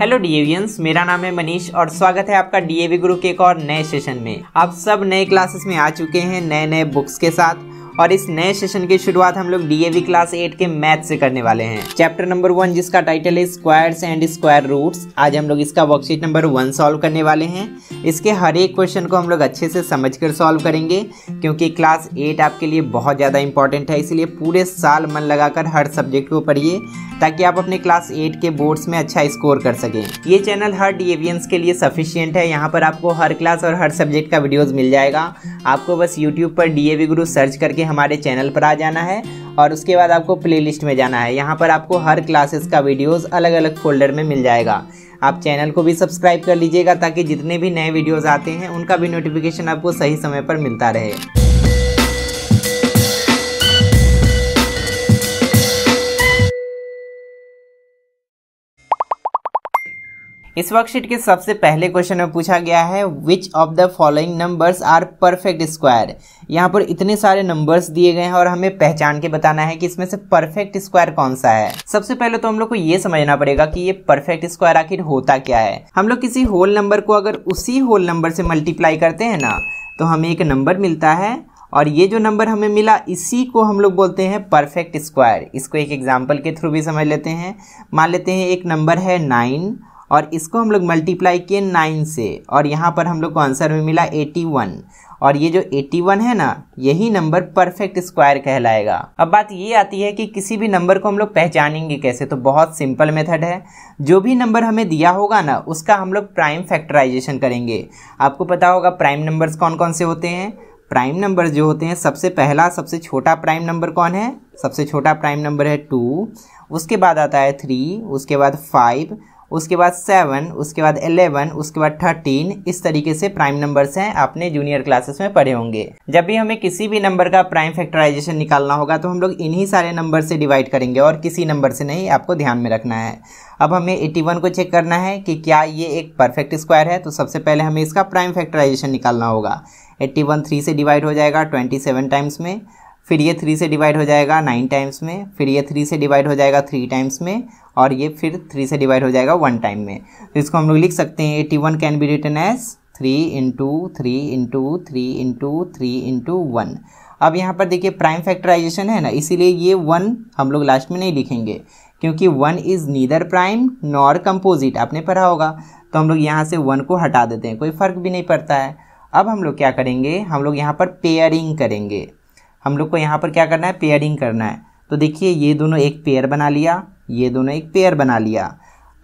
hello डीएवियंस मेरा नाम है मनीष और स्वागत है आपका डीएवी गुरु के एक और नए सेशन में आप सब नए क्लासेस में आ चुके हैं नए नए बुक्स के साथ और इस नए सेशन की शुरुआत हम लोग डी क्लास एट के मैथ से करने वाले हैं चैप्टर नंबर वन जिसका टाइटल है स्क्वायर्स एंड स्क्वायर रूट्स आज हम लोग इसका वर्कशीट नंबर वन सॉल्व करने वाले हैं इसके हर एक क्वेश्चन को हम लोग अच्छे से समझ कर सॉल्व करेंगे क्योंकि क्लास एट आपके लिए बहुत ज़्यादा इंपॉर्टेंट है इसलिए पूरे साल मन लगाकर हर सब्जेक्ट को पढ़िए ताकि आप अपने क्लास एट के बोर्ड्स में अच्छा स्कोर कर सकें ये चैनल हर डिएवियंस के लिए सफिशियंट है यहाँ पर आपको हर क्लास और हर सब्जेक्ट का वीडियोज़ मिल जाएगा आपको बस यूट्यूब पर डी गुरु सर्च करके हमारे चैनल पर आ जाना है और उसके बाद आपको प्लेलिस्ट में जाना है यहाँ पर आपको हर क्लासेस का वीडियोस अलग अलग फोल्डर में मिल जाएगा आप चैनल को भी सब्सक्राइब कर लीजिएगा ताकि जितने भी नए वीडियोज आते हैं उनका भी नोटिफिकेशन आपको सही समय पर मिलता रहे इस वर्कशीट के सबसे पहले क्वेश्चन में पूछा गया है which of the following numbers are perfect square यहाँ पर इतने सारे नंबर्स दिए गए हैं और हमें पहचान के बताना है कि इसमें से परफेक्ट स्क्वायर कौन सा है सबसे पहले तो हम लोग को ये समझना पड़ेगा कि ये परफेक्ट स्क्वायर आखिर होता क्या है हम लोग किसी होल नंबर को अगर उसी होल नंबर से मल्टीप्लाई करते हैं ना तो हमें एक नंबर मिलता है और ये जो नंबर हमें मिला इसी को हम लोग बोलते हैं परफेक्ट स्क्वायर इसको एक एग्जाम्पल के थ्रू भी समझ लेते हैं मान लेते हैं एक नंबर है नाइन और इसको हम लोग मल्टीप्लाई किए नाइन से और यहाँ पर हम लोग को आंसर में मिला एटी वन और ये जो वन है ना यही नंबर परफेक्ट स्क्वायर कहलाएगा अब बात ये आती है कि किसी भी नंबर को हम लोग पहचानेंगे कैसे तो बहुत सिंपल मेथड है जो भी नंबर हमें दिया होगा ना उसका हम लोग प्राइम फैक्टराइजेशन करेंगे आपको पता होगा प्राइम नंबर्स कौन कौन से होते हैं प्राइम नंबर जो होते हैं सबसे पहला सबसे छोटा प्राइम नंबर कौन है सबसे छोटा प्राइम नंबर है टू उसके बाद आता है थ्री उसके बाद फाइव उसके बाद सेवन उसके बाद एलेवन उसके बाद थर्टीन इस तरीके से प्राइम नंबर्स हैं आपने जूनियर क्लासेस में पढ़े होंगे जब भी हमें किसी भी नंबर का प्राइम फैक्टराइजेशन निकालना होगा तो हम लोग इन्हीं सारे नंबर से डिवाइड करेंगे और किसी नंबर से नहीं आपको ध्यान में रखना है अब हमें 81 को चेक करना है कि क्या ये एक परफेक्ट स्क्वायर है तो सबसे पहले हमें इसका प्राइम फैक्टराइजेशन निकालना होगा 81 थ्री से डिवाइड हो जाएगा 27 टाइम्स में फिर ये थ्री से डिवाइड हो जाएगा नाइन टाइम्स में फिर ये थ्री से डिवाइड हो जाएगा थ्री टाइम्स में और ये फिर थ्री से डिवाइड हो जाएगा वन टाइम में तो इसको हम लोग लिख सकते हैं eighty one can be written as three into three into three into three into one अब यहाँ पर देखिए प्राइम फैक्टराइजेशन है ना इसीलिए ये वन हम लोग लास्ट में नहीं लिखेंगे क्योंकि one is neither prime nor composite आपने पढ़ा होगा तो हम लोग यहाँ से वन को हटा देते हैं कोई फ़र्क भी नहीं पड़ता है अब हम लोग क्या करेंगे हम लोग यहाँ पर पेयरिंग करेंगे हम लोग को यहाँ पर क्या करना है पेयरिंग करना है तो देखिए ये दोनों एक पेयर बना लिया ये दोनों एक पेयर बना लिया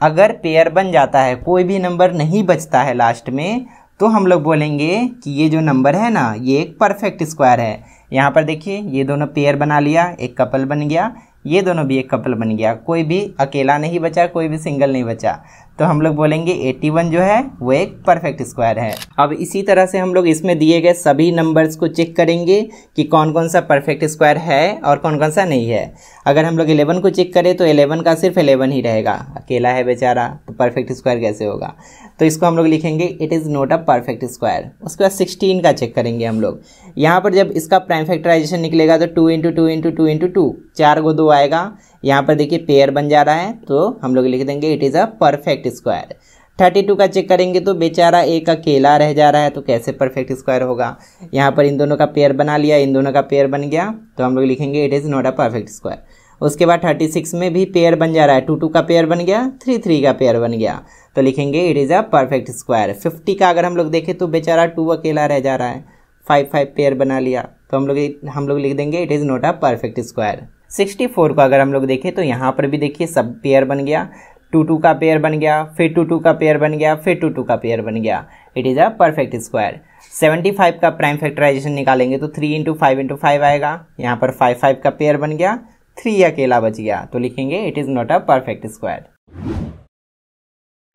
अगर पेयर बन जाता है कोई भी नंबर नहीं बचता है लास्ट में तो हम लोग बोलेंगे कि ये जो नंबर है ना ये एक परफेक्ट स्क्वायर है यहाँ पर देखिए ये दोनों पेयर बना लिया एक कपल बन गया ये दोनों भी एक कपल बन गया कोई भी अकेला नहीं बचा कोई भी सिंगल नहीं बचा तो हम लोग बोलेंगे 81 जो है वो एक परफेक्ट स्क्वायर है अब इसी तरह से हम लोग इसमें दिए गए सभी नंबर्स को चेक करेंगे कि कौन कौन सा परफेक्ट स्क्वायर है और कौन कौन सा नहीं है अगर हम लोग 11 को चेक करें तो 11 का सिर्फ 11 ही रहेगा अकेला है बेचारा तो परफेक्ट स्क्वायर कैसे होगा तो इसको हम लोग लिखेंगे it is not a perfect square उसके बाद सिक्सटीन का चेक करेंगे हम लोग यहाँ पर जब इसका प्राइम फैक्टराइजेशन निकलेगा तो two into two into two into two चार गो दो आएगा यहाँ पर देखिए पेयर बन जा रहा है तो हम लोग लिख देंगे it is a perfect square 32 का चेक करेंगे तो बेचारा एक अकेला रह जा रहा है तो कैसे परफेक्ट स्क्वायर होगा यहाँ पर इन दोनों का पेयर बना लिया इन दोनों का पेयर बन गया तो हम लोग लिखेंगे it is not a perfect square उसके बाद 36 में भी पेयर बन जा रहा है 22 का पेयर बन गया 33 का पेयर बन गया तो लिखेंगे it is a perfect square fifty का अगर हम लोग देखें तो बेचारा टू अकेला रह जा रहा है फाइव फाइव पेयर बना लिया तो हम लोग हम लोग लिख देंगे it is not a perfect square sixty four को अगर हम लोग देखें तो यहाँ पर भी देखिए सब पेयर बन गया टू टू का पेयर बन गया फिर टू टू का पेयर बन गया फिर टू टू का पेयर बन गया it is a perfect square seventy five का प्राइम फैक्टराइजेशन निकालेंगे तो three into five into five आएगा यहाँ पर फाइव फाइव का पेयर बन गया थ्री अकेला बच गया तो लिखेंगे it is not a perfect square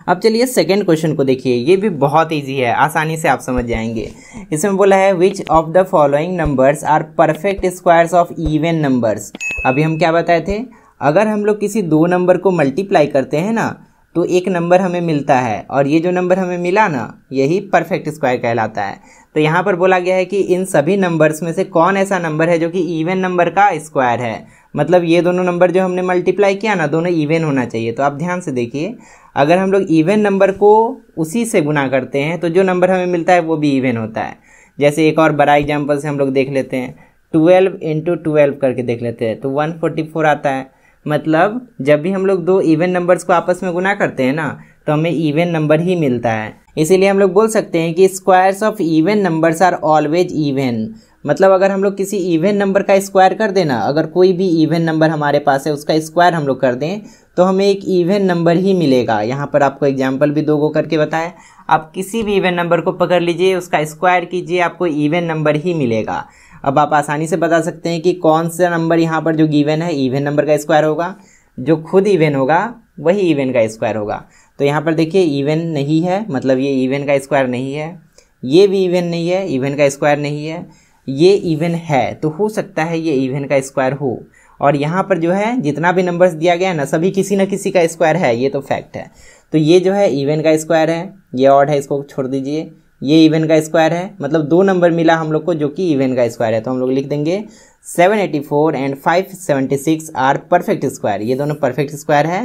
अब चलिए सेकेंड क्वेश्चन को देखिए ये भी बहुत ईजी है आसानी से आप समझ जाएंगे इसमें बोला है which of the following numbers are perfect squares of even numbers अभी हम क्या बताए थे अगर हम लोग किसी दो नंबर को मल्टीप्लाई करते हैं ना तो एक नंबर हमें मिलता है और ये जो नंबर हमें मिला ना यही परफेक्ट स्क्वायर कहलाता है तो यहाँ पर बोला गया है कि इन सभी नंबर्स में से कौन ऐसा नंबर है जो कि इवन नंबर का स्क्वायर है मतलब ये दोनों नंबर जो हमने मल्टीप्लाई किया ना दोनों इवन होना चाहिए तो आप ध्यान से देखिए अगर हम लोग इवन नंबर को उसी से गुना करते हैं तो जो नंबर हमें मिलता है वो भी इवन होता है जैसे एक और बड़ा एग्जाम्पल से हम लोग देख लेते हैं ट्वेल्व इंटू ट्वेल्व करके देख लेते हैं तो वन फोर्टी फोर आता है मतलब जब भी हम लोग दो इवन नंबर्स को आपस में गुना करते हैं ना तो हमें इवन नंबर ही मिलता है इसीलिए हम लोग बोल सकते हैं कि squares of even numbers are always even मतलब अगर हम लोग किसी इवेंट नंबर का स्क्वायर कर देना अगर कोई भी इवेंट नंबर हमारे पास है उसका स्क्वायर हम लोग कर दें तो हमें एक इवेंट नंबर ही मिलेगा यहाँ पर आपको एग्जाम्पल भी दो गो करके बताएं आप किसी भी इवेंट नंबर को पकड़ लीजिए उसका स्क्वायर कीजिए आपको इवेंट नंबर ही मिलेगा अब आप आसानी से बता सकते हैं कि कौन सा नंबर यहाँ पर जो गिवन है इवन नंबर का स्क्वायर होगा जो खुद इवेंट होगा वही इवेंट का स्क्वायर होगा तो यहाँ पर देखिए इवेंट नहीं है मतलब ये इवेंट का स्क्वायर नहीं है ये भी इवेंट नहीं है इवेंट का स्क्वायर नहीं है ये इवन है तो हो सकता है ये इवन का स्क्वायर हो और यहाँ पर जो है जितना भी नंबर्स दिया गया है ना सभी किसी ना किसी का स्क्वायर है ये तो फैक्ट है तो ये जो है इवन का स्क्वायर है ये ऑड है इसको छोड़ दीजिए ये इवन का स्क्वायर है मतलब दो नंबर मिला हम लोग को जो कि इवन का स्क्वायर है तो हम लोग लिख देंगे 784 एंड 576 आर परफेक्ट स्क्वायर ये दोनों परफेक्ट स्क्वायर है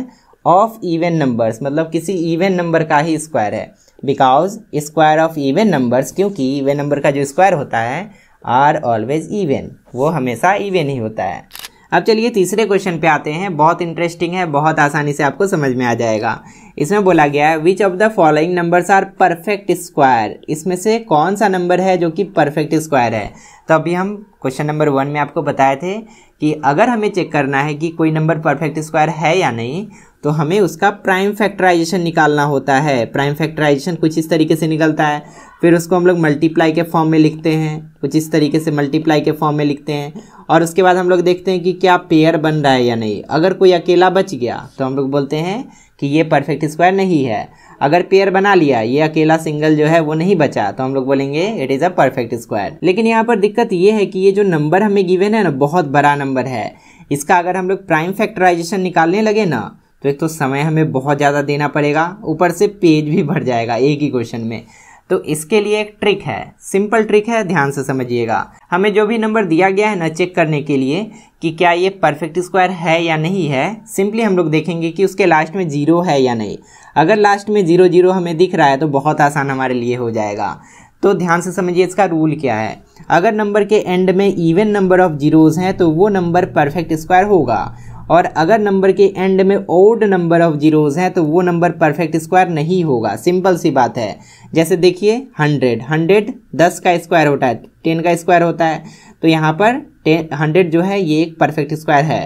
ऑफ इवन नंबर्स मतलब किसी इवन नंबर का ही स्क्वायर है because square of even numbers क्योंकि इवन नंबर का जो स्क्वायर होता है आर ऑलवेज इवन वो हमेशा इवन ही होता है अब चलिए तीसरे क्वेश्चन पे आते हैं बहुत इंटरेस्टिंग है बहुत आसानी से आपको समझ में आ जाएगा इसमें बोला गया है which of the following numbers are perfect square इसमें से कौन सा नंबर है जो कि परफेक्ट स्क्वायर है तो अभी हम क्वेश्चन नंबर वन में आपको बताए थे कि अगर हमें चेक करना है कि कोई नंबर परफेक्ट स्क्वायर है या नहीं तो हमें उसका प्राइम फैक्टराइजेशन निकालना होता है प्राइम फैक्टराइजेशन कुछ इस तरीके से निकलता है फिर उसको हम लोग मल्टीप्लाई के फॉर्म में लिखते हैं कुछ इस तरीके से मल्टीप्लाई के फॉर्म में लिखते हैं और उसके बाद हम लोग देखते हैं कि क्या पेयर बन रहा है या नहीं अगर कोई अकेला बच गया तो हम लोग बोलते हैं कि ये परफेक्ट स्क्वायर नहीं है अगर पेयर बना लिया ये अकेला सिंगल जो है वो नहीं बचा तो हम लोग बोलेंगे it is a perfect square लेकिन यहाँ पर दिक्कत ये है कि ये जो नंबर हमें गिवेन है ना बहुत बड़ा नंबर है इसका अगर हम लोग प्राइम फैक्टराइजेशन निकालने लगे ना तो एक तो समय हमें बहुत ज़्यादा देना पड़ेगा ऊपर से पेज भी भर जाएगा एक ही क्वेश्चन में तो इसके लिए एक ट्रिक है सिंपल ट्रिक है ध्यान से समझिएगा हमें जो भी नंबर दिया गया है ना चेक करने के लिए कि क्या ये परफेक्ट स्क्वायर है या नहीं है सिंपली हम लोग देखेंगे कि उसके लास्ट में जीरो है या नहीं अगर लास्ट में जीरो जीरो हमें दिख रहा है तो बहुत आसान हमारे लिए हो जाएगा तो ध्यान से समझिए इसका रूल क्या है अगर नंबर के एंड में इवन नंबर ऑफ जीरोज़ हैं तो वो नंबर परफेक्ट स्क्वायर होगा और अगर नंबर के एंड में ओड नंबर ऑफ जीरोज़ हैं तो वो नंबर परफेक्ट स्क्वायर नहीं होगा सिंपल सी बात है जैसे देखिए हंड्रेड हंड्रेड दस का स्क्वायर होता है टेन का स्क्वायर होता है तो यहाँ पर टेन हंड्रेड जो है ये एक परफेक्ट स्क्वायर है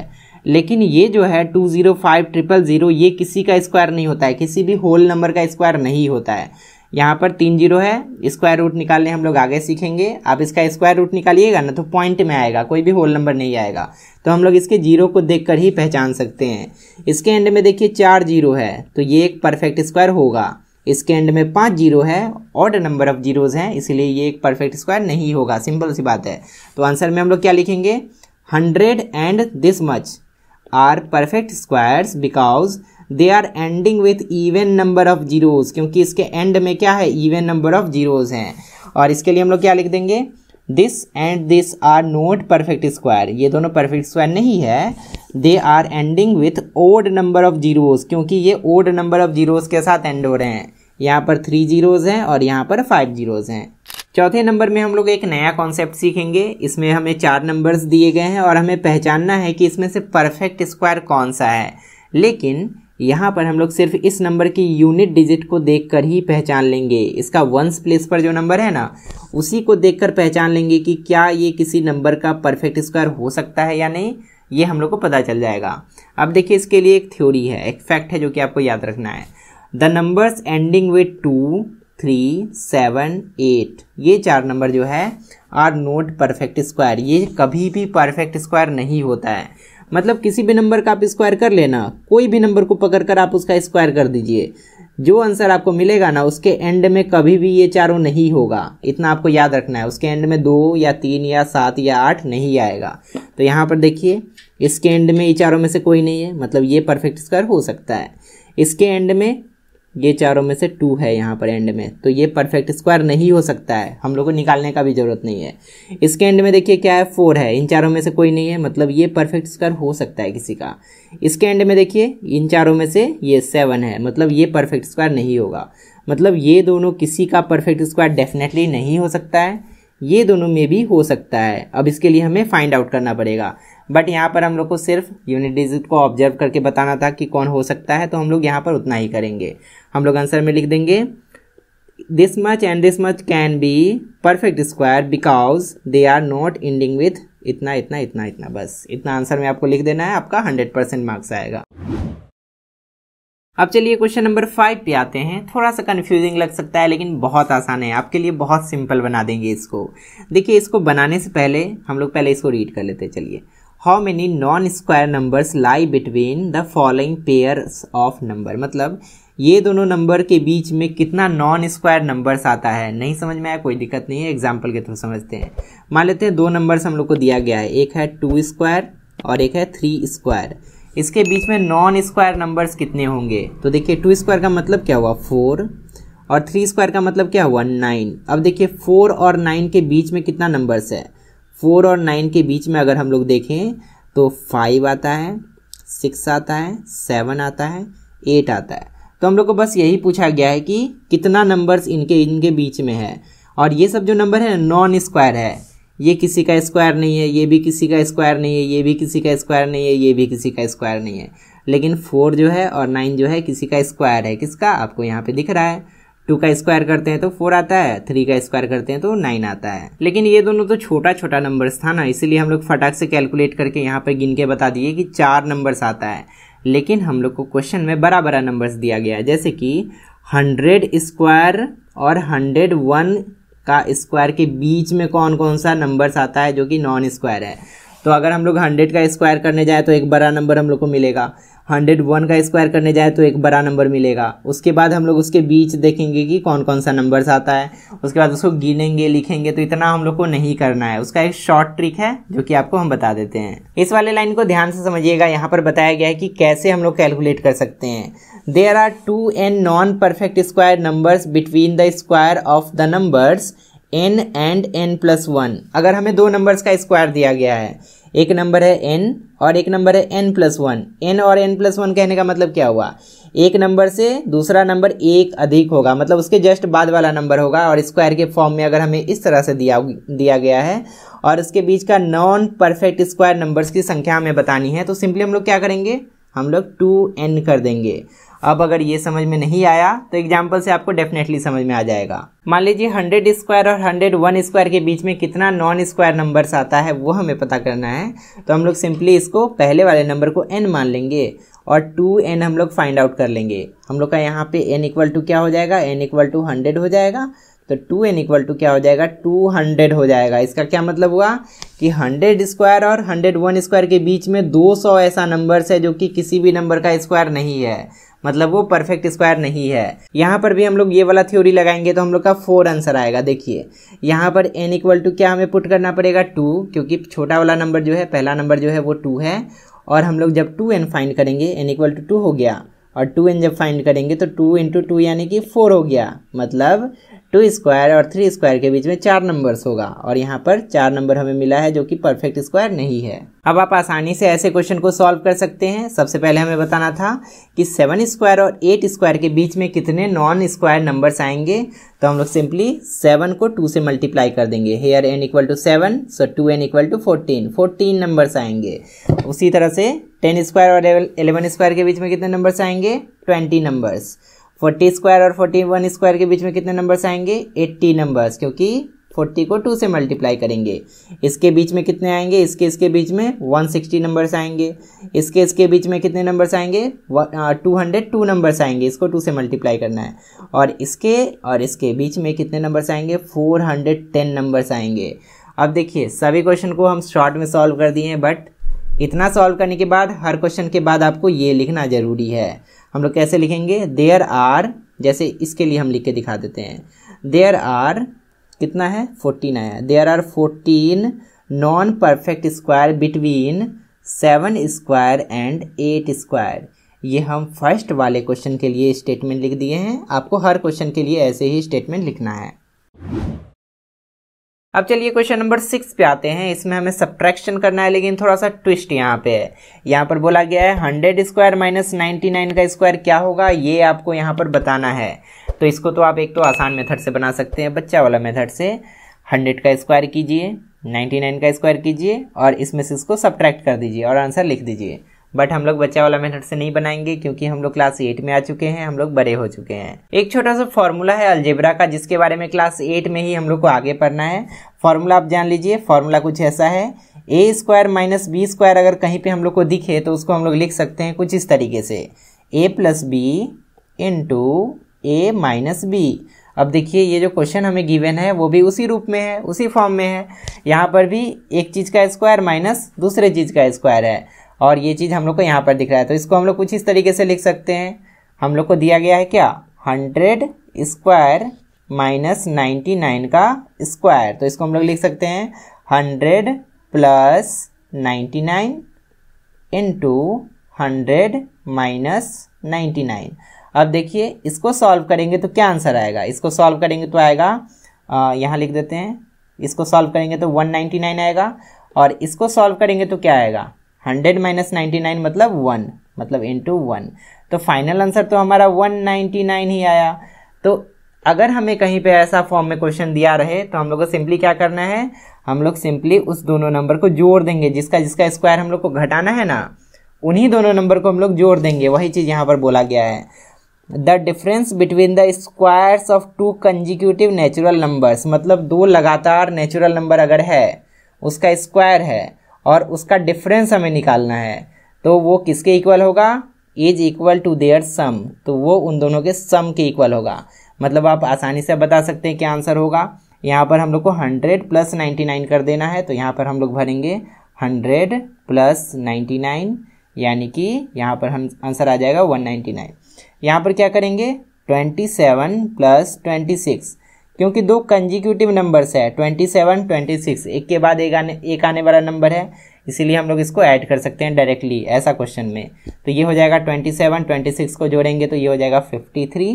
लेकिन ये जो है two zero five triple zero ये किसी का स्क्वायर नहीं होता है किसी भी होल नंबर का स्क्वायर नहीं होता है यहाँ पर तीन जीरो है स्क्वायर रूट निकालने हम लोग आगे सीखेंगे आप इसका स्क्वायर रूट निकालिएगा ना तो पॉइंट में आएगा कोई भी होल नंबर नहीं आएगा तो हम लोग इसके जीरो को देख कर ही पहचान सकते हैं इसके एंड में देखिए चार जीरो है तो ये एक परफेक्ट स्क्वायर होगा इसके एंड में पाँच जीरो है ऑड नंबर ऑफ जीरोज़ हैं इसीलिए ये एक परफेक्ट स्क्वायर नहीं होगा सिंपल सी बात है तो आंसर में हम लोग क्या लिखेंगे hundred and this much are perfect squares because they are ending with even number of zeros क्योंकि इसके एंड में क्या है इवन नंबर ऑफ जीरोज हैं और इसके लिए हम लोग क्या लिख देंगे this and this are not perfect square ये दोनों परफेक्ट स्क्वायर नहीं है they are ending with odd number of zeros क्योंकि ये ओड नंबर ऑफ जीरोज के साथ एंड हो रहे हैं यहाँ पर थ्री जीरोज हैं और यहाँ पर फाइव जीरोज हैं चौथे नंबर में हम लोग एक नया कॉन्सेप्ट सीखेंगे इसमें हमें चार नंबर्स दिए गए हैं और हमें पहचानना है कि इसमें से परफेक्ट स्क्वायर कौन सा है लेकिन यहाँ पर हम लोग सिर्फ इस नंबर की यूनिट डिजिट को देखकर ही पहचान लेंगे इसका वंस प्लेस पर जो नंबर है ना उसी को देखकर पहचान लेंगे कि क्या ये किसी नंबर का परफेक्ट स्क्वायर हो सकता है या नहीं ये हम लोग को पता चल जाएगा अब देखिए इसके लिए एक थ्योरी है एक फैक्ट है जो कि आपको याद रखना है the numbers ending with two three seven eight ये चार नंबर जो है आर नोट परफेक्ट स्क्वायर ये कभी भी परफेक्ट स्क्वायर नहीं होता है मतलब किसी भी नंबर का आप स्क्वायर कर लेना कोई भी नंबर को पकड़ कर आप उसका स्क्वायर कर दीजिए जो आंसर आपको मिलेगा ना उसके एंड में कभी भी ये चारों नहीं होगा इतना आपको याद रखना है उसके एंड में दो या तीन या सात या आठ नहीं आएगा तो यहाँ पर देखिए इसके एंड में ये चारों में से कोई नहीं है मतलब ये परफेक्ट स्क्वायर हो सकता है इसके एंड में ये चारों में से टू है यहाँ पर एंड में तो ये परफेक्ट स्क्वायर नहीं हो सकता है हम लोग को निकालने का भी ज़रूरत नहीं है इसके एंड में देखिए क्या है फोर है इन चारों में से कोई नहीं है मतलब ये परफेक्ट स्क्वायर हो सकता है किसी का इसके एंड में देखिए इन चारों में से ये सेवन है मतलब ये परफेक्ट स्क्वायर नहीं होगा मतलब ये दोनों किसी का परफेक्ट स्क्वायर डेफिनेटली नहीं हो सकता है ये दोनों में भी हो सकता है अब इसके लिए हमें फाइंड आउट करना पड़ेगा बट यहाँ पर हम लोग को सिर्फ यूनिट डिजिट को ऑब्जर्व करके बताना था कि कौन हो सकता है तो हम लोग यहाँ पर उतना ही करेंगे हम लोग आंसर में लिख देंगे this much and this much can be perfect square because they are not ending with इतना इतना इतना इतना बस इतना आंसर में आपको लिख देना है आपका हंड्रेड परसेंट मार्क्स आएगा अब चलिए क्वेश्चन नंबर फाइव पे आते हैं थोड़ा सा कन्फ्यूजिंग लग सकता है लेकिन बहुत आसान है आपके लिए बहुत सिंपल बना देंगे इसको देखिए इसको बनाने से पहले हम लोग पहले इसको रीड कर लेते चलिए how many non square numbers lie between the following pairs of number मतलब ये दोनों नंबर के बीच में कितना नॉन स्क्वायर नंबर्स आता है नहीं समझ में आया कोई दिक्कत नहीं है एग्जाम्पल के थ्रू समझते हैं मान लेते हैं दो नंबर्स हम लोग को दिया गया है एक है टू स्क्वायर और एक है थ्री स्क्वायर इसके बीच में नॉन स्क्वायर नंबर्स कितने होंगे तो देखिए टू स्क्वायर का मतलब क्या हुआ फोर और थ्री स्क्वायर का मतलब क्या हुआ नाइन अब देखिए फोर और नाइन के बीच में कितना नंबर्स है फोर और नाइन के बीच में अगर हम लोग देखें तो फाइव आता है सिक्स आता है सेवन आता है एट आता है तो हम लोग को बस यही पूछा गया है कि कितना नंबर्स इनके इनके बीच में है और ये सब जो नंबर है नॉन स्क्वायर है ये किसी का स्क्वायर नहीं है ये भी किसी का स्क्वायर नहीं है ये भी किसी का स्क्वायर नहीं है ये भी किसी का स्क्वायर नहीं है लेकिन फोर जो है और नाइन जो है किसी का स्क्वायर है किसका आपको यहाँ पे दिख रहा है टू का स्क्वायर करते हैं तो फोर आता है थ्री का स्क्वायर करते हैं तो नाइन आता है लेकिन ये दोनों तो छोटा छोटा नंबर्स था ना इसीलिए हम लोग फटाक से कैलकुलेट करके यहाँ पर गिन के बता दिए कि चार नंबर्स आता है लेकिन हम लोग को क्वेश्चन में बड़ा बड़ा नंबर्स दिया गया है जैसे कि हंड्रेड स्क्वायर और हंड्रेड वन का स्क्वायर के बीच में कौन कौन सा नंबर्स आता है जो कि नॉन स्क्वायर है तो अगर हम लोग हंड्रेड का स्क्वायर करने जाए तो एक बड़ा नंबर हम लोग को मिलेगा हंड्रेड वन का स्क्वायर करने जाए तो एक बड़ा नंबर मिलेगा उसके बाद हम लोग उसके बीच देखेंगे कि कौन कौन सा नंबर्स आता है उसके बाद उसको गिनेंगे लिखेंगे तो इतना हम लोग को नहीं करना है उसका एक शॉर्ट ट्रिक है जो कि आपको हम बता देते हैं इस वाले लाइन को ध्यान से समझिएगा यहाँ पर बताया गया है कि कैसे हम लोग कैलकुलेट कर सकते हैं there are two n non perfect square numbers between the square of the numbers n and n plus one अगर हमें दो नंबर्स का स्क्वायर दिया गया है एक नंबर है एन और एक नंबर है एन प्लस वन एन और एन प्लस वन कहने का मतलब क्या हुआ एक नंबर से दूसरा नंबर एक अधिक होगा मतलब उसके जस्ट बाद वाला नंबर होगा और स्क्वायर के फॉर्म में अगर हमें इस तरह से दिया दिया गया है और उसके बीच का नॉन परफेक्ट स्क्वायर नंबर्स की संख्या हमें बतानी है तो सिंपली हम लोग क्या करेंगे हम लोग टू एन कर देंगे अब अगर ये समझ में नहीं आया तो एग्जाम्पल से आपको डेफिनेटली समझ में आ जाएगा मान लीजिए हंड्रेड स्क्वायर और हंड्रेड वन स्क्वायर के बीच में कितना नॉन स्क्वायर नंबर्स आता है वो हमें पता करना है तो हम लोग सिंपली इसको पहले वाले नंबर को एन मान लेंगे और टू एन हम लोग फाइंड आउट कर लेंगे हम लोग का यहाँ पे एन इक्वल टू क्या हो जाएगा एन इक्वल टू हंड्रेड हो जाएगा तो टू एन इक्वल टू क्या हो जाएगा टू हंड्रेड हो जाएगा इसका क्या मतलब हुआ कि हंड्रेड स्क्वायर और हंड्रेड वन स्क्वायर के बीच में दो सौ ऐसा नंबर्स है जो कि किसी भी नंबर का स्क्वायर नहीं है मतलब वो परफेक्ट स्क्वायर नहीं है यहाँ पर भी हम लोग ये वाला थ्योरी लगाएंगे तो हम लोग का फोर आंसर आएगा देखिए यहाँ पर एन इक्वल टू क्या हमें पुट करना पड़ेगा टू क्योंकि छोटा वाला नंबर जो है पहला नंबर जो है वो टू है और हम लोग जब टू एन फाइंड करेंगे एन इक्वल टू टू हो गया और टू एन जब फाइंड करेंगे तो टू इंटू टू यानी कि फोर हो गया मतलब टू स्क्वायर और थ्री स्क्वायर के बीच में चार नंबर्स होगा और यहाँ पर चार नंबर हमें मिला है जो कि परफेक्ट स्क्वायर नहीं है अब आप आसानी से ऐसे क्वेश्चन को सॉल्व कर सकते हैं सबसे पहले हमें बताना था कि सेवन स्क्वायर और एट स्क्वायर के बीच में कितने नॉन स्क्वायर नंबर्स आएंगे तो हम लोग सिंपली सेवन को टू से मल्टीप्लाई कर देंगे here n equal to seven so two n equal to fourteen fourteen numbers आएंगे उसी तरह से टेन स्क्वायर और एलेवन स्क्वायर के बीच में कितने नंबर्स आएंगे ट्वेंटी नंबर्स फोर्टी स्क्वायर और फोर्टी वन स्क्वायर के बीच में कितने नंबर्स आएंगे एट्टी नंबर्स क्योंकि फोर्टी को टू से मल्टीप्लाई करेंगे इसके बीच में कितने आएंगे इसके इसके बीच में वन सिक्सटी नंबर्स आएंगे इसके इसके बीच में कितने नंबर्स आएंगे टू हंड्रेड टू नंबर्स आएंगे इसको टू से मल्टीप्लाई करना है और इसके और इसके बीच में कितने नंबर्स आएंगे फोर हंड्रेड टेन नंबर्स आएंगे अब देखिए सभी क्वेश्चन को हम शॉर्ट में सॉल्व कर दिए हैं बट इतना सॉल्व करने के बाद हर क्वेश्चन के बाद आपको ये लिखना ज़रूरी है हम लोग कैसे लिखेंगे देयर आर जैसे इसके लिए हम लिख के दिखा देते हैं देयर आर कितना है फोर्टीन आया there are fourteen non perfect square between seven square and eight square ये हम फर्स्ट वाले क्वेश्चन के लिए स्टेटमेंट लिख दिए हैं आपको हर क्वेश्चन के लिए ऐसे ही स्टेटमेंट लिखना है अब चलिए क्वेश्चन नंबर सिक्स पे आते हैं इसमें हमें सब्ट्रैक्शन करना है लेकिन थोड़ा सा ट्विस्ट यहाँ पे है यहाँ पर बोला गया है hundred square minus ninety nine का स्क्वायर क्या होगा ये आपको यहाँ पर बताना है तो इसको तो आप एक तो आसान मेथड से बना सकते हैं बच्चा वाला मेथड से हंड्रेड का स्क्वायर कीजिए नाइन्टी नाइन का स्क्वायर कीजिए और इसमें से इसको सब्ट्रैक्ट कर दीजिए और आंसर लिख दीजिए बट हम लोग बच्चा वाला मेथड से नहीं बनाएंगे क्योंकि हम लोग क्लास एट में आ चुके हैं हम लोग बड़े हो चुके हैं एक छोटा सा फॉर्मूला है अलजेबरा का जिसके बारे में क्लास एट में ही हम लोग को आगे पढ़ना है फॉर्मूला आप जान लीजिए फॉर्मूला कुछ ऐसा है a square minus b square अगर कहीं पे हम लोग को दिखे तो उसको हम लोग लिख सकते हैं कुछ इस तरीके से a plus b into a minus b अब देखिए ये जो क्वेश्चन हमें गिवन है वो भी उसी रूप में है उसी फॉर्म में है यहाँ पर भी एक चीज़ का स्क्वायर माइनस दूसरे चीज़ का स्क्वायर है और ये चीज़ हम लोग को यहाँ पर दिख रहा है तो इसको हम लोग कुछ इस तरीके से लिख सकते हैं हम लोग को दिया गया है क्या hundred square minus ninety nine का स्क्वायर तो इसको हम लोग लिख सकते हैं hundred plus ninety nine into hundred minus ninety nine अब देखिए इसको सॉल्व करेंगे तो क्या आंसर आएगा इसको सॉल्व करेंगे तो आएगा यहाँ लिख देते हैं इसको सॉल्व करेंगे तो वन नाइन्टी नाइन आएगा और इसको सॉल्व करेंगे तो क्या आएगा हंड्रेड माइनस नाइन्टी नाइन मतलब वन मतलब इंटू वन तो फाइनल आंसर तो हमारा वन नाइन्टी नाइन ही आया तो अगर हमें कहीं पे ऐसा फॉर्म में क्वेश्चन दिया रहे तो हम लोग को सिंपली क्या करना है हम लोग सिंपली उस दोनों नंबर को जोड़ देंगे जिसका जिसका स्क्वायर हम लोग को घटाना है ना उन्हीं दोनों नंबर को हम लोग जोड़ देंगे वही चीज़ यहाँ पर बोला गया है the difference between the squares of two consecutive natural numbers मतलब दो लगातार नेचुरल नंबर अगर है उसका स्क्वायर है और उसका डिफरेंस हमें निकालना है तो वो किसके इक्वल होगा is equal to their sum तो वो उन दोनों के सम के इक्वल होगा मतलब आप आसानी से बता सकते हैं क्या आंसर होगा यहाँ पर हम लोग को हंड्रेड प्लस नाइन्टी नाइन कर देना है तो यहाँ पर हम लोग भरेंगे हंड्रेड प्लस नाइन्टी नाइन यानी कि यहाँ पर हम आंसर आ जाएगा वन नाइन्टी नाइन यहाँ पर क्या करेंगे twenty seven plus twenty six क्योंकि दो कंजिक्यूटिव नंबर्स है ट्वेंटी सेवन ट्वेंटी सिक्स एक के बाद एक आने एक आने वाला नंबर है इसीलिए हम लोग इसको ऐड कर सकते हैं डायरेक्टली ऐसा क्वेश्चन में तो ये हो जाएगा ट्वेंटी सेवन ट्वेंटी सिक्स को जोड़ेंगे तो ये हो जाएगा फिफ्टी थ्री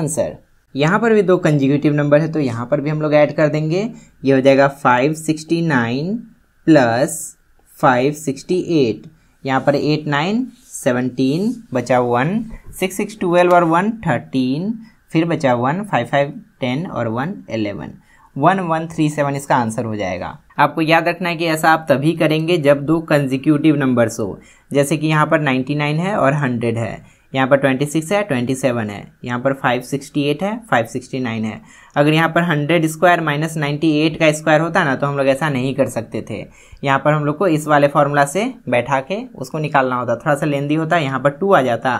आंसर यहाँ पर भी दो कंजिक्यूटिव नंबर है तो यहाँ पर भी हम लोग ऐड कर देंगे ये हो जाएगा five sixty nine plus five sixty eight यहाँ पर एट नाइन सेवनटीन बचा वन सिक्स सिक्स ट्वेल्व और वन थर्टीन फिर बचा वन फाइव फाइव टेन और one eleven one one three seven इसका आंसर हो जाएगा आपको याद रखना है कि ऐसा आप तभी करेंगे जब दो कंजिक्यूटिव नंबर्स हो जैसे कि यहाँ पर नाइन्टी नाइन है और हंड्रेड है यहाँ पर 26 है 27 है यहाँ पर 568 है 569 है अगर यहाँ पर 100 स्क्वायर माइनस नाइन्टी का स्क्वायर होता ना तो हम लोग ऐसा नहीं कर सकते थे यहाँ पर हम लोग को इस वाले फार्मूला से बैठा के उसको निकालना होता थोड़ा सा लेंदी होता यहाँ पर टू आ जाता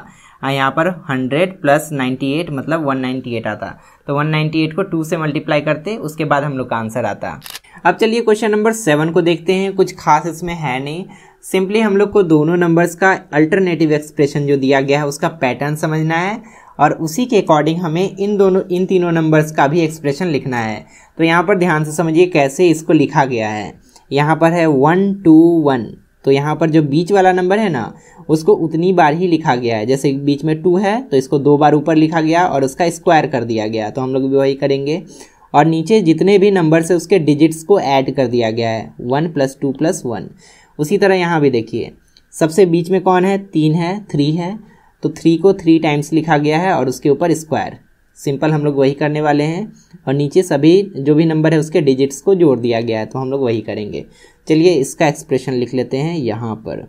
हाँ, यहाँ पर 100 प्लस एट मतलब 198 आता तो 198 को 2 से मल्टीप्लाई करते उसके बाद हम लोग का आंसर आता अब चलिए क्वेश्चन नंबर सेवन को देखते हैं कुछ खास इसमें है नहीं सिंपली हम लोग को दोनों नंबर्स का अल्टरनेटिव एक्सप्रेशन जो दिया गया है उसका पैटर्न समझना है और उसी के अकॉर्डिंग हमें इन दोनों इन तीनों नंबर्स का भी एक्सप्रेशन लिखना है तो यहाँ पर ध्यान से समझिए कैसे इसको लिखा गया है यहाँ पर है वन टू वन तो यहाँ पर जो बीच वाला नंबर है ना उसको उतनी बार ही लिखा गया है जैसे बीच में टू है तो इसको दो बार ऊपर लिखा गया और उसका स्क्वायर कर दिया गया तो हम लोग भी वही करेंगे और नीचे जितने भी नंबर्स है उसके डिजिट्स को ऐड कर दिया गया है one plus two plus one उसी तरह यहाँ भी देखिए सबसे बीच में कौन है तीन है थ्री है तो थ्री को थ्री टाइम्स लिखा गया है और उसके ऊपर स्क्वायर सिंपल हम लोग वही करने वाले हैं और नीचे सभी जो भी नंबर है उसके डिजिट्स को जोड़ दिया गया है तो हम लोग वही करेंगे चलिए इसका एक्सप्रेशन लिख लेते हैं यहाँ पर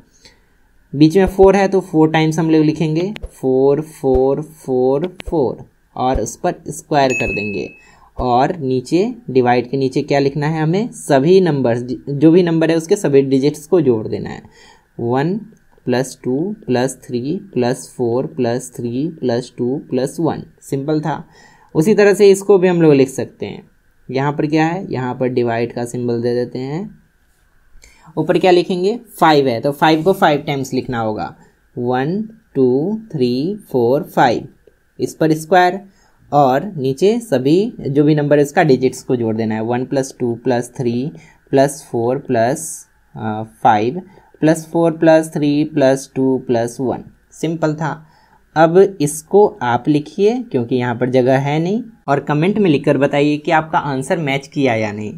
बीच में फोर है तो फोर टाइम्स हम लोग लिखेंगे फोर फोर फोर फोर और उस पर स्क्वायर कर देंगे और नीचे डिवाइड के नीचे क्या लिखना है हमें सभी नंबर्स जो भी नंबर है उसके सभी डिजिट्स को जोड़ देना है one plus two plus three plus four plus three plus two plus one simple था उसी तरह से इसको भी हम लोग लिख सकते हैं यहाँ पर क्या है यहाँ पर डिवाइड का सिंबल दे देते हैं ऊपर क्या लिखेंगे फाइव है तो फाइव को फाइव टाइम्स लिखना होगा one two three four five इस पर स्क्वायर और नीचे सभी जो भी नंबर है उसका डिजिट्स को जोड़ देना है one plus two plus three plus four plus five plus four plus three plus two plus one simple था अब इसको आप लिखिए क्योंकि यहाँ पर जगह है नहीं और कमेंट में लिखकर बताइए कि आपका आंसर मैच किया या नहीं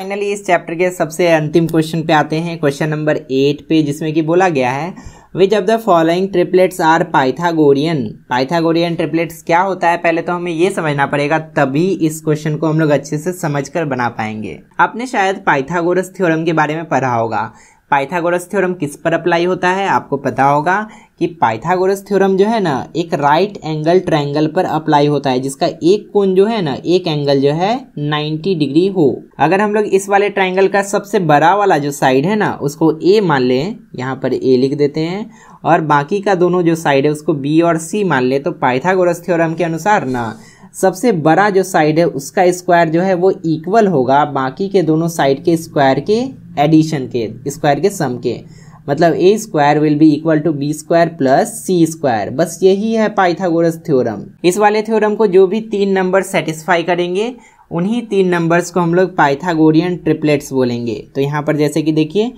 फाइनली इस चैप्टर के सबसे अंतिम क्वेश्चन पे आते हैं क्वेश्चन नंबर एट पे जिसमें कि बोला गया है which of the following triplets are Pythagorean Pythagorean triplets क्या होता है पहले तो हमें ये समझना पड़ेगा तभी इस क्वेश्चन को हम लोग अच्छे से समझ कर बना पाएंगे आपने शायद पाइथागोरस थ्योरम के बारे में पढ़ा होगा पाइथागोरस थ्योरम किस पर अप्लाई होता है आपको पता होगा कि पाइथागोरस थ्योरम जो है ना एक राइट एंगल ट्रायंगल पर अप्लाई होता है जिसका एक कोण जो है ना एक एंगल जो है 90 डिग्री हो अगर हम लोग इस वाले ट्रायंगल का सबसे बड़ा वाला जो साइड है ना उसको ए मान लें यहाँ पर ए लिख देते हैं और बाकी का दोनों जो साइड है उसको बी और सी मान लें तो पाइथागोरस थ्योरम के अनुसार ना सबसे बड़ा जो साइड है उसका स्क्वायर जो है वो इक्वल होगा बाकी के दोनों साइड के स्क्वायर के एडिशन के स्क्वायर के सम के मतलब a square will be equal to b square plus c square बस यही है पाइथागोरस थ्योरम इस वाले थ्योरम को जो भी तीन नंबर सेटिस्फाई करेंगे उन्हीं तीन नंबर्स को हम लोग पाइथागोरियन ट्रिपलेट्स बोलेंगे तो यहाँ पर जैसे कि देखिए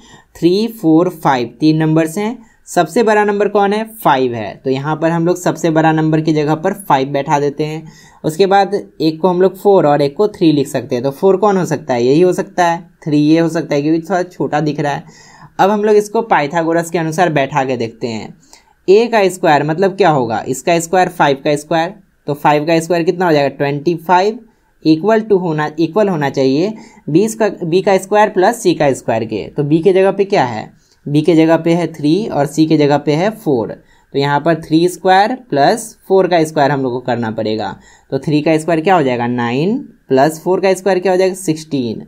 थ्री फोर फाइव तीन नंबर्स हैं सबसे बड़ा नंबर कौन है फाइव है तो यहाँ पर हम लोग सबसे बड़ा नंबर की जगह पर फाइव बैठा देते हैं उसके बाद एक को हम लोग फोर और एक को थ्री लिख सकते हैं तो फोर कौन हो सकता है यही हो सकता है थ्री ये हो सकता है क्योंकि थोड़ा छोटा दिख रहा है अब हम लोग इसको पाइथागोरस के अनुसार बैठा के देखते हैं ए का स्क्वायर मतलब क्या होगा इसका स्क्वायर फाइव का स्क्वायर तो फाइव का स्क्वायर कितना हो जाएगा ट्वेंटी फाइव इक्वल टू होना इक्वल होना चाहिए बी का बी का स्क्वायर प्लस सी का स्क्वायर के तो बी के जगह पे क्या है बी के जगह पे है थ्री और सी के जगह पे है फोर तो यहाँ पर थ्री स्क्वायर प्लस फोर का स्क्वायर हम लोग को करना पड़ेगा तो थ्री का स्क्वायर क्या हो जाएगा नाइन प्लस फोर का स्क्वायर क्या हो जाएगा सिक्सटीन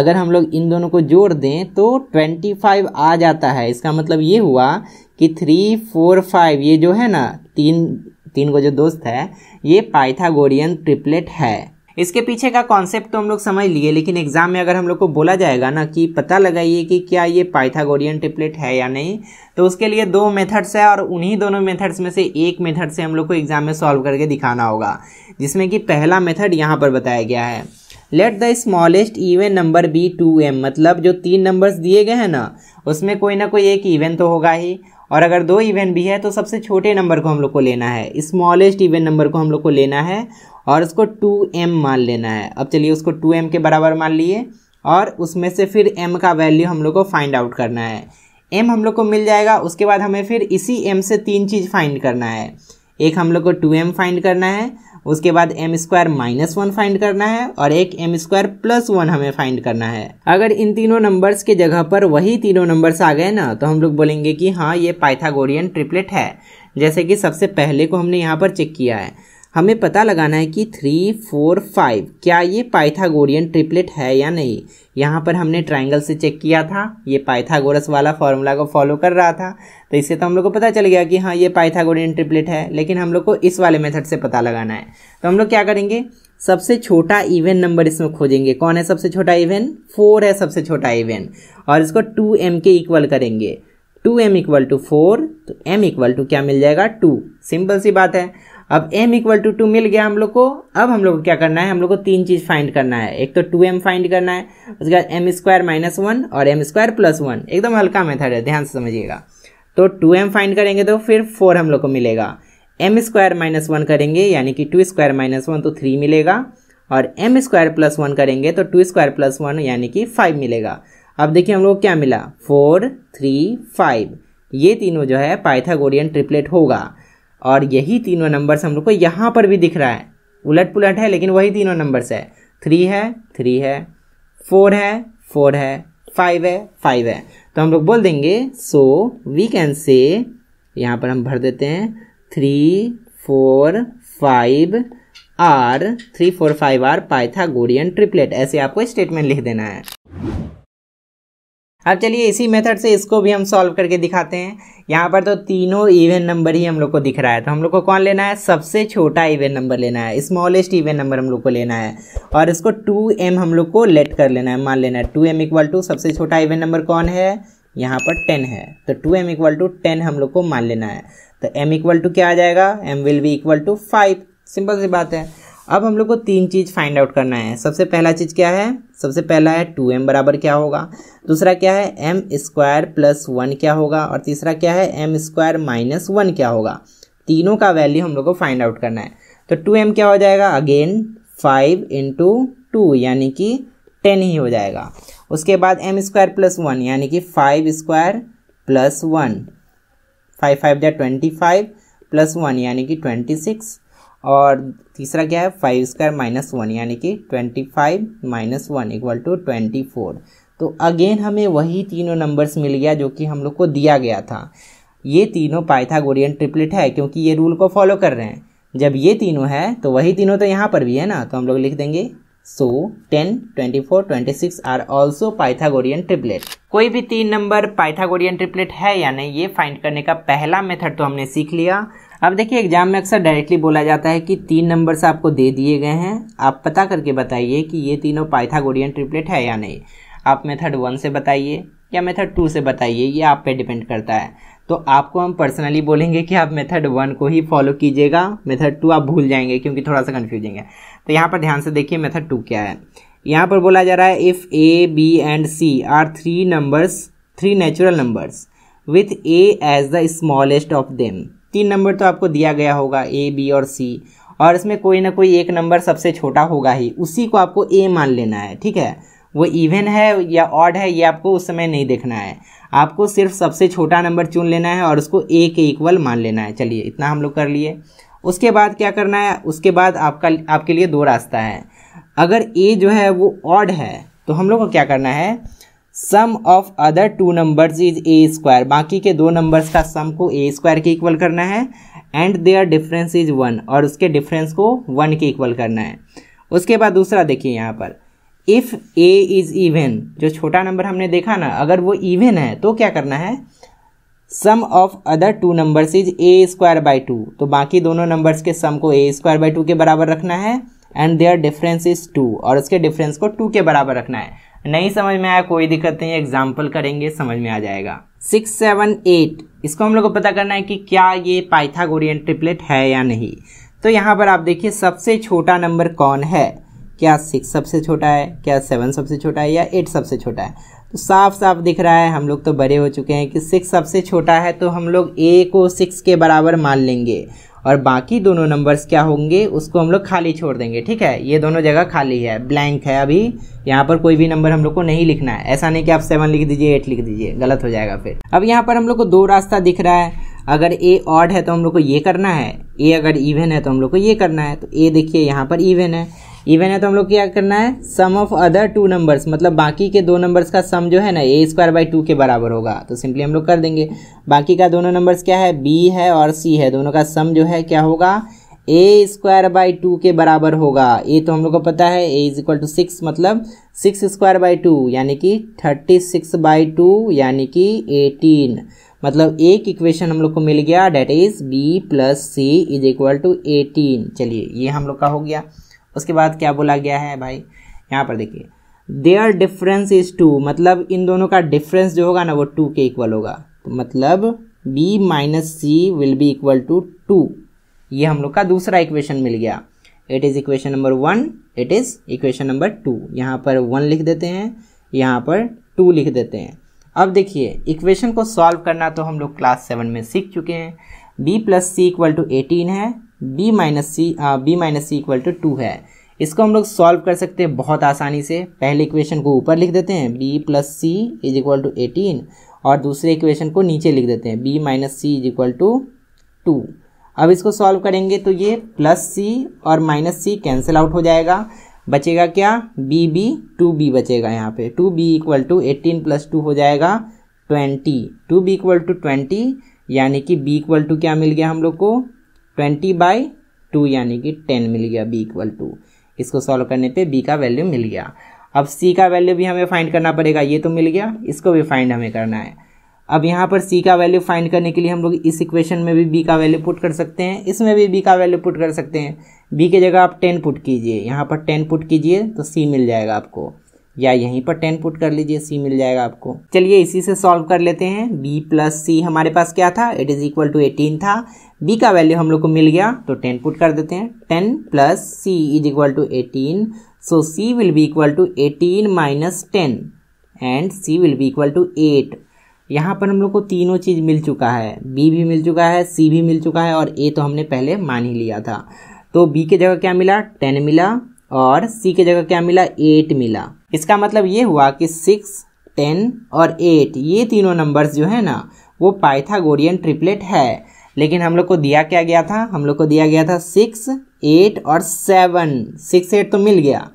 अगर हम लोग इन दोनों को जोड़ दें तो ट्वेंटी फाइव आ जाता है इसका मतलब ये हुआ कि थ्री फोर फाइव ये जो है ना तीन तीन को जो दोस्त है ये पाइथागोरियन ट्रिपलेट है इसके पीछे का कॉन्सेप्ट तो हम लोग समझ लिए लेकिन एग्जाम में अगर हम लोग को बोला जाएगा ना कि पता लगाइए कि क्या ये पाइथागोरियन ट्रिपलेट है या नहीं तो उसके लिए दो मेथड्स है और उन्हीं दोनों मेथड्स में से एक मेथड से हम लोग को एग्जाम में सॉल्व करके दिखाना होगा जिसमें कि पहला मेथड यहाँ पर बताया गया है let the smallest even number be two m मतलब जो तीन नंबर्स दिए गए हैं ना उसमें कोई ना कोई एक इवेंट तो होगा ही और अगर दो इवेंट भी है तो सबसे छोटे नंबर को हम लोग को लेना है स्मॉलेस्ट इवेंट नंबर को हम लोग को लेना है और उसको टू एम मान लेना है अब चलिए उसको टू एम के बराबर मान लिए और उसमें से फिर एम का वैल्यू हम लोग को फाइंड आउट करना है एम हम लोग को मिल जाएगा उसके बाद हमें फिर इसी एम से तीन चीज़ फाइंड करना है एक हम लोग को टू एम फाइंड करना है उसके बाद m square minus one find करना है और एक एम स्क्वायर प्लस वन हमें फाइंड करना है अगर इन तीनों नंबर्स के जगह पर वही तीनों नंबर्स आ गए ना तो हम लोग बोलेंगे कि हाँ ये पाइथागोरियन ट्रिपलेट है जैसे कि सबसे पहले को हमने यहाँ पर चेक किया है हमें पता लगाना है कि थ्री फोर फाइव क्या ये पाइथागोरियन ट्रिपलेट है या नहीं यहाँ पर हमने ट्राइंगल से चेक किया था ये पाइथागोरस वाला फॉर्मूला को फॉलो कर रहा था तो इससे तो हम लोग को पता चल गया कि हाँ ये पाइथागोरियन ट्रिपलेट है लेकिन हम लोग को इस वाले मेथड से पता लगाना है तो हम लोग क्या करेंगे सबसे छोटा इवेंट नंबर इसमें खोजेंगे कौन है सबसे छोटा इवेंट फोर है सबसे छोटा इवेंट और इसको टू एम के इक्वल करेंगे two m equal to four तो एम इक्वल टू क्या मिल जाएगा टू सिंपल सी बात है अब m इक्वल टू टू मिल गया हम लोग को अब हम लोग को क्या करना है हम लोग को तीन चीज़ फाइंड करना है एक तो टू एम फाइंड करना है उसके बाद एम स्क्वायर माइनस वन और एम स्क्वायर प्लस वन एकदम हल्का मेथड है ध्यान से समझिएगा तो टू एम फाइंड करेंगे तो फिर फोर हम लोग को मिलेगा एम स्क्वायर माइनस वन करेंगे यानी कि टू स्क्वायर माइनस वन तो थ्री मिलेगा और एम स्क्वायर प्लस वन करेंगे तो टू स्क्वायर प्लस वन यानी कि फाइव मिलेगा अब देखिए हम लोग क्या मिला फोर थ्री फाइव ये तीनों जो है पाइथागोरियन ट्रिपलेट होगा और यही तीनों नंबर्स हम लोग को यहाँ पर भी दिख रहा है उलट पुलट है लेकिन वही तीनों नंबर्स है थ्री है थ्री है फोर है फोर है फाइव है फाइव है तो हम लोग बोल देंगे सो वी कैन से यहाँ पर हम भर देते हैं three four five are three four five are Pythagorean triplet ऐसे आपको स्टेटमेंट लिख देना है अब चलिए इसी मेथड से इसको भी हम सॉल्व करके दिखाते हैं यहाँ पर तो तीनों इवन नंबर ही हम लोग को दिख रहा है तो हम लोग को कौन लेना है सबसे छोटा इवन नंबर लेना है स्मॉलेस्ट इवन नंबर हम लोग को लेना है और इसको टू एम हम लोग को लेट कर लेना है मान लेना है टू एम इक्वल टू सबसे छोटा इवन नंबर कौन है यहाँ पर टेन है तो two m equal to ten हम लोग को मान लेना है तो एम इक्वल टू क्या आ जाएगा m will be equal to five simple सी बात है अब हम लोग को तीन चीज़ फाइंड आउट करना है सबसे पहला चीज़ क्या है सबसे पहला है टू एम बराबर क्या होगा दूसरा क्या है एम स्क्वायर प्लस वन क्या होगा और तीसरा क्या है एम स्क्वायर माइनस वन क्या होगा तीनों का वैल्यू हम लोग को फाइंड आउट करना है तो टू एम क्या हो जाएगा अगेन फाइव इंटू टू यानी कि टेन ही हो जाएगा उसके बाद एम स्क्वायर प्लस वन यानी कि five square plus one five five या ट्वेंटी फाइव प्लस वन यानी कि ट्वेंटी सिक्स और तीसरा क्या है फाइव स्क्वायर माइनस वन यानी कि twenty five minus one equal to twenty four तो अगेन हमें वही तीनों नंबर्स मिल गया जो कि हम लोग को दिया गया था ये तीनों पाइथागोरियन ट्रिपलेट है क्योंकि ये रूल को फॉलो कर रहे हैं जब ये तीनों है तो वही तीनों तो यहाँ पर भी है ना तो हम लोग लिख देंगे so ten twenty four twenty six are also Pythagorean triplet कोई भी तीन नंबर पाइथागोरियन ट्रिपलेट है या नहीं ये फाइंड करने का पहला मेथड तो हमने सीख लिया अब देखिए एग्जाम में अक्सर डायरेक्टली बोला जाता है कि तीन नंबर्स आपको दे दिए गए हैं आप पता करके बताइए कि ये तीनों पाइथागोरियन ट्रिपलेट है या नहीं आप मेथड वन से बताइए या मेथड टू से बताइए ये आप पे डिपेंड करता है तो आपको हम पर्सनली बोलेंगे कि आप मेथड वन को ही फॉलो कीजिएगा मेथड टू आप भूल जाएंगे क्योंकि थोड़ा सा कन्फ्यूजिंग है तो यहाँ पर ध्यान से देखिए मेथड टू क्या है यहाँ पर बोला जा रहा है if a b and c are three numbers three natural numbers with a as the smallest of them तीन नंबर तो आपको दिया गया होगा ए बी और सी और इसमें कोई ना कोई एक नंबर सबसे छोटा होगा ही उसी को आपको ए मान लेना है ठीक है वो इवन है या ऑड है ये आपको उस समय नहीं देखना है आपको सिर्फ सबसे छोटा नंबर चुन लेना है और उसको ए के इक्वल मान लेना है चलिए इतना हम लोग कर लिए उसके बाद क्या करना है उसके बाद आपका आपके लिए दो रास्ता है अगर ए जो है वो ऑड है तो हम लोग को क्या करना है sum of other two numbers is a square बाकी के दो नंबर्स का सम को ए स्क्वायर के इक्वल करना है and their difference is one और उसके डिफरेंस को वन के इक्वल करना है उसके बाद दूसरा देखिए यहाँ पर इफ़ ए इज़ इवन जो छोटा नंबर हमने देखा ना अगर वो इवन है तो क्या करना है sum of other two numbers is a square by two तो बाकी दोनों नंबर्स के सम को ए स्क्वायर बाई टू के बराबर रखना है and their difference is two और उसके डिफरेंस को टू के बराबर रखना है नहीं समझ में आया कोई दिक्कत नहीं एग्जाम्पल करेंगे समझ में आ जाएगा सिक्स सेवन एट इसको हम लोग को पता करना है कि क्या ये पाइथागोरियन ट्रिपलेट है या नहीं तो यहाँ पर आप देखिए सबसे छोटा नंबर कौन है क्या सिक्स सबसे छोटा है क्या सेवन सबसे छोटा है या एट सबसे छोटा है तो साफ साफ दिख रहा है हम लोग तो बड़े हो चुके हैं कि सिक्स सबसे छोटा है तो हम लोग ए को सिक्स के बराबर मान लेंगे और बाकी दोनों नंबर्स क्या होंगे उसको हम लोग खाली छोड़ देंगे ठीक है ये दोनों जगह खाली है ब्लैंक है अभी यहाँ पर कोई भी नंबर हम लोग को नहीं लिखना है ऐसा नहीं कि आप सेवन लिख दीजिए एट लिख दीजिए गलत हो जाएगा फिर अब यहाँ पर हम लोग को दो रास्ता दिख रहा है अगर ए ऑड है तो हम लोग को ये करना है ए अगर इवेन है तो हम लोग को ये करना है तो ए देखिए यहाँ पर इवेन है इवन है तो हम लोग क्या करना है sum of other two numbers मतलब बाकी के दो नंबर्स का सम जो है ना ए स्क्वायर बाई टू के बराबर होगा तो सिंपली हम लोग कर देंगे बाकी का दोनों नंबर्स क्या है बी है और सी है दोनों का सम जो है क्या होगा ए स्क्वायर बाई टू के बराबर होगा ए तो हम लोग को पता है a is equal to six मतलब सिक्स स्क्वायर बाई टू यानी कि थर्टी सिक्स बाई टू यानी कि एटीन मतलब एक इक्वेशन हम लोग को मिल गया that is b plus c is equal to eighteen चलिए ये हम लोग का हो गया उसके बाद क्या बोला गया है भाई यहाँ पर देखिए देयर डिफरेंस इज टू मतलब इन दोनों का डिफरेंस जो होगा ना वो टू के इक्वल होगा तो मतलब b minus c will be equal to two ये हम लोग का दूसरा इक्वेशन मिल गया it is equation number one it is equation number two यहाँ पर वन लिख देते हैं यहाँ पर टू लिख देते हैं अब देखिए इक्वेशन को सॉल्व करना तो हम लोग क्लास सेवन में सीख चुके हैं b plus c equal to eighteen है b minus c b minus c equal to two है इसको हम लोग सॉल्व कर सकते हैं बहुत आसानी से पहले इक्वेशन को ऊपर लिख देते हैं b plus c is equal to eighteen और दूसरे इक्वेशन को नीचे लिख देते हैं b minus c is equal to two अब इसको सॉल्व करेंगे तो ये प्लस सी और माइनस सी कैंसिल आउट हो जाएगा बचेगा क्या बी बी टू बी बचेगा यहाँ पे two b equal to eighteen plus two हो जाएगा twenty two b equal to twenty यानी कि बी इक्वल टू क्या मिल गया हम लोग को ट्वेंटी बाई टू यानी कि टेन मिल गया बी इक्वल टू इसको सॉल्व करने पे बी का वैल्यू मिल गया अब सी का वैल्यू भी हमें फाइंड करना पड़ेगा ये तो मिल गया इसको भी फाइंड हमें करना है अब यहाँ पर सी का वैल्यू फाइंड करने के लिए हम लोग इस इक्वेशन में भी बी का वैल्यू पुट कर सकते हैं इसमें भी बी का वैल्यू पुट कर सकते हैं बी की जगह आप टेन पुट कीजिए यहाँ पर टेन पुट कीजिए तो सी मिल जाएगा आपको या यहीं पर टेन पुट कर लीजिए सी मिल जाएगा आपको चलिए इसी से सॉल्व कर लेते हैं बी प्लस सी हमारे पास क्या था it is equal to eighteen था बी का वैल्यू हम लोग को मिल गया तो टेन पुट कर देते हैं ten plus c is equal to eighteen so c will be equal to eighteen minus ten and c will be equal to eight यहाँ पर हम लोग को तीनों चीज़ मिल चुका है बी भी मिल चुका है सी भी मिल चुका है और ए तो हमने पहले मान ही लिया था तो बी के जगह क्या मिला टेन मिला और सी की जगह क्या मिला एट मिला इसका मतलब ये हुआ कि सिक्स टेन और एट ये तीनों नंबर्स जो है ना वो पाइथागोरियन ट्रिपलेट है लेकिन हम लोग को दिया क्या गया था हम लोग को दिया गया था सिक्स एट और सेवन सिक्स एट तो मिल गया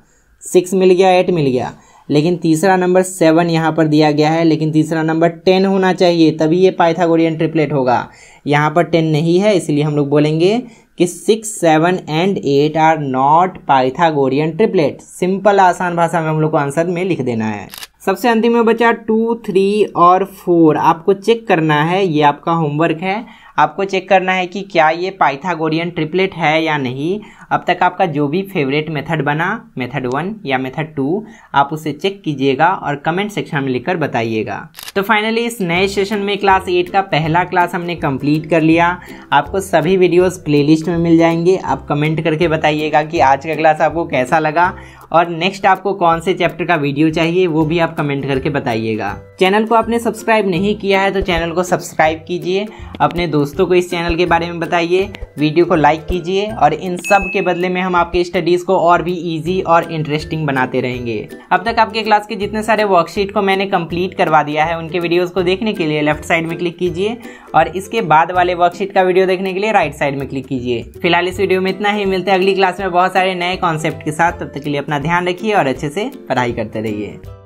सिक्स मिल गया एट मिल गया लेकिन तीसरा नंबर सेवन यहाँ पर दिया गया है लेकिन तीसरा नंबर टेन होना चाहिए तभी ये पाइथागोरियन ट्रिपलेट होगा यहाँ पर टेन नहीं है इसलिए हम लोग बोलेंगे कि six seven and eight are not Pythagorean triplet simple आसान भाषा में हम लोग को आंसर में लिख देना है सबसे अंतिम में बचा टू थ्री और फोर आपको चेक करना है ये आपका होमवर्क है आपको चेक करना है कि क्या ये पाइथागोरियन ट्रिपलेट है या नहीं अब तक आपका जो भी फेवरेट मेथड बना मेथड वन या मेथड टू आप उसे चेक कीजिएगा और कमेंट सेक्शन में लिखकर बताइएगा तो फाइनली इस नए सेशन में क्लास एट का पहला क्लास हमने कंप्लीट कर लिया आपको सभी वीडियोस प्लेलिस्ट में मिल जाएंगे आप कमेंट करके बताइएगा कि आज का क्लास आपको कैसा लगा और नेक्स्ट आपको कौन से चैप्टर का वीडियो चाहिए वो भी आप कमेंट करके बताइएगा चैनल को आपने सब्सक्राइब नहीं किया है तो चैनल को सब्सक्राइब कीजिए अपने दोस्तों दोस्तों को इस चैनल के बारे में बताइए वीडियो को लाइक कीजिए और इन सब के बदले में हम आपके स्टडीज़ को और भी ईजी और इंटरेस्टिंग बनाते रहेंगे अब तक आपके क्लास के जितने सारे वर्कशीट को मैंने कंप्लीट करवा दिया है उनके वीडियोज़ को देखने के लिए लेफ्ट साइड में क्लिक कीजिए और इसके बाद वाले वर्कशीट का वीडियो देखने के लिए राइट साइड में क्लिक कीजिए फिलहाल इस वीडियो में इतना ही मिलते हैं अगली क्लास में बहुत सारे नए कॉन्सेप्ट के साथ तब तक के लिए अपना ध्यान रखिए और अच्छे से पढ़ाई करते रहिए